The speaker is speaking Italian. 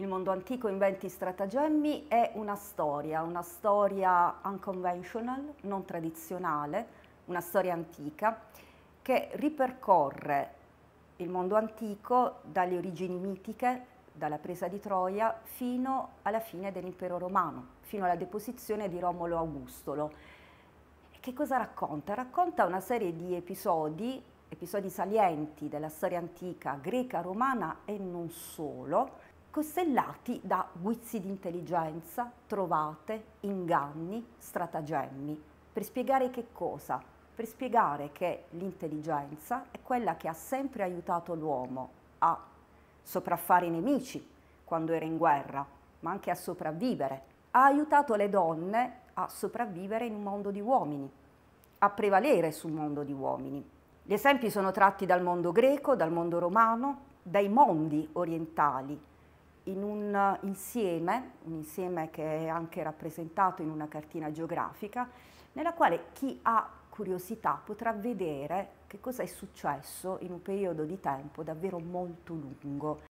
Il mondo antico inventi stratagemmi è una storia, una storia unconventional, non tradizionale, una storia antica che ripercorre il mondo antico dalle origini mitiche, dalla presa di Troia, fino alla fine dell'impero romano, fino alla deposizione di Romolo Augustolo. Che cosa racconta? Racconta una serie di episodi, episodi salienti della storia antica greca, romana e non solo, costellati da guizzi di intelligenza, trovate, inganni, stratagemmi, per spiegare che cosa? Per spiegare che l'intelligenza è quella che ha sempre aiutato l'uomo a sopraffare i nemici quando era in guerra, ma anche a sopravvivere. Ha aiutato le donne a sopravvivere in un mondo di uomini, a prevalere sul mondo di uomini. Gli esempi sono tratti dal mondo greco, dal mondo romano, dai mondi orientali, in un insieme, un insieme che è anche rappresentato in una cartina geografica, nella quale chi ha curiosità potrà vedere che cosa è successo in un periodo di tempo davvero molto lungo.